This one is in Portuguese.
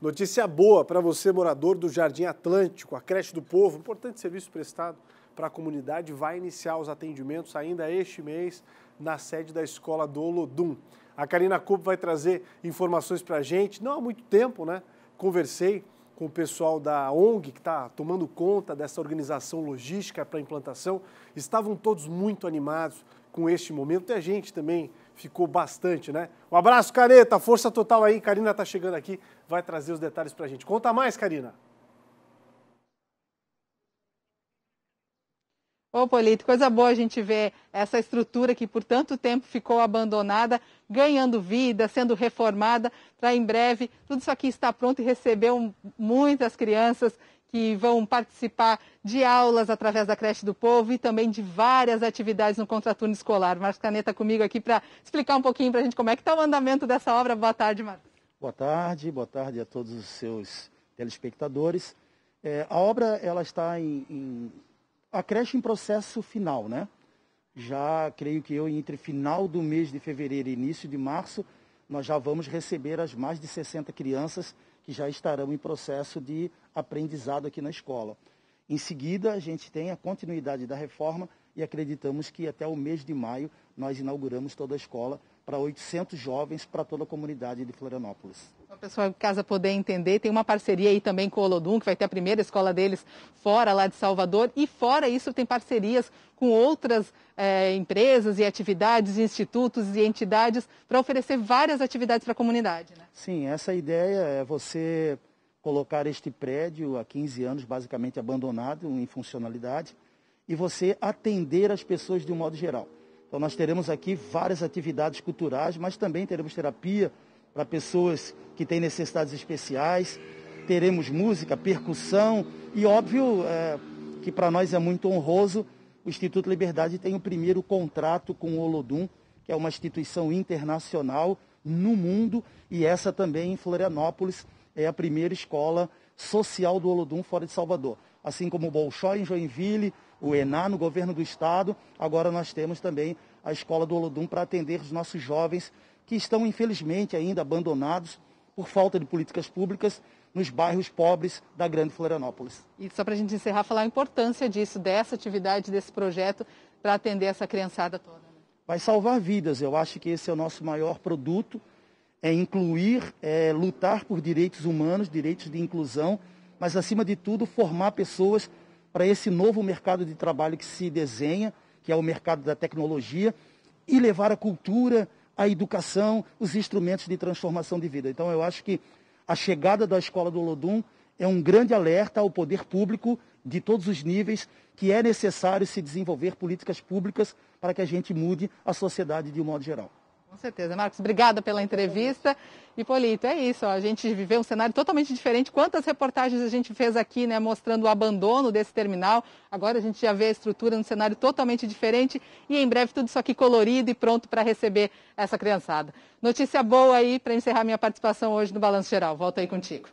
Notícia boa para você, morador do Jardim Atlântico, a creche do povo, importante serviço prestado para a comunidade, vai iniciar os atendimentos ainda este mês na sede da escola do Olodum. A Karina Cubo vai trazer informações para a gente. Não há muito tempo, né? Conversei com o pessoal da ONG que está tomando conta dessa organização logística para implantação. Estavam todos muito animados com este momento e a gente também ficou bastante, né? Um abraço, Careta, força total aí. Karina tá chegando aqui, vai trazer os detalhes pra gente. Conta mais, Karina. Ô, Polito, coisa boa a gente ver essa estrutura que por tanto tempo ficou abandonada, ganhando vida, sendo reformada, para em breve tudo isso aqui está pronto e receber muitas crianças que vão participar de aulas através da creche do povo e também de várias atividades no contraturno escolar. Marcos Caneta comigo aqui para explicar um pouquinho para a gente como é que está o andamento dessa obra. Boa tarde, Marcos. Boa tarde, boa tarde a todos os seus telespectadores. É, a obra ela está em, em, a creche em processo final, né? Já creio que eu entre final do mês de fevereiro e início de março nós já vamos receber as mais de 60 crianças que já estarão em processo de aprendizado aqui na escola. Em seguida, a gente tem a continuidade da reforma e acreditamos que até o mês de maio nós inauguramos toda a escola para 800 jovens para toda a comunidade de Florianópolis o pessoal em casa poder entender. Tem uma parceria aí também com o Olodum, que vai ter a primeira escola deles fora lá de Salvador. E fora isso, tem parcerias com outras eh, empresas e atividades, institutos e entidades para oferecer várias atividades para a comunidade. Né? Sim, essa ideia é você colocar este prédio há 15 anos basicamente abandonado em funcionalidade e você atender as pessoas de um modo geral. Então nós teremos aqui várias atividades culturais, mas também teremos terapia, para pessoas que têm necessidades especiais. Teremos música, percussão e, óbvio, é, que para nós é muito honroso, o Instituto Liberdade tem o primeiro contrato com o Olodum, que é uma instituição internacional no mundo, e essa também em Florianópolis é a primeira escola social do Olodum fora de Salvador. Assim como o Bolshoi em Joinville, o ENA no governo do estado, agora nós temos também a escola do Olodum para atender os nossos jovens que estão, infelizmente, ainda abandonados por falta de políticas públicas nos bairros pobres da Grande Florianópolis. E só para a gente encerrar, falar a importância disso, dessa atividade, desse projeto, para atender essa criançada toda. Né? Vai salvar vidas, eu acho que esse é o nosso maior produto, é incluir, é lutar por direitos humanos, direitos de inclusão, mas acima de tudo formar pessoas para esse novo mercado de trabalho que se desenha, que é o mercado da tecnologia, e levar a cultura, a educação, os instrumentos de transformação de vida. Então, eu acho que a chegada da escola do Olodum é um grande alerta ao poder público de todos os níveis que é necessário se desenvolver políticas públicas para que a gente mude a sociedade de um modo geral. Com certeza. Marcos, obrigada pela entrevista. e Polito, é isso. Ó, a gente viveu um cenário totalmente diferente. Quantas reportagens a gente fez aqui, né, mostrando o abandono desse terminal. Agora a gente já vê a estrutura num cenário totalmente diferente e em breve tudo isso aqui colorido e pronto para receber essa criançada. Notícia boa aí para encerrar minha participação hoje no Balanço Geral. Volto aí contigo.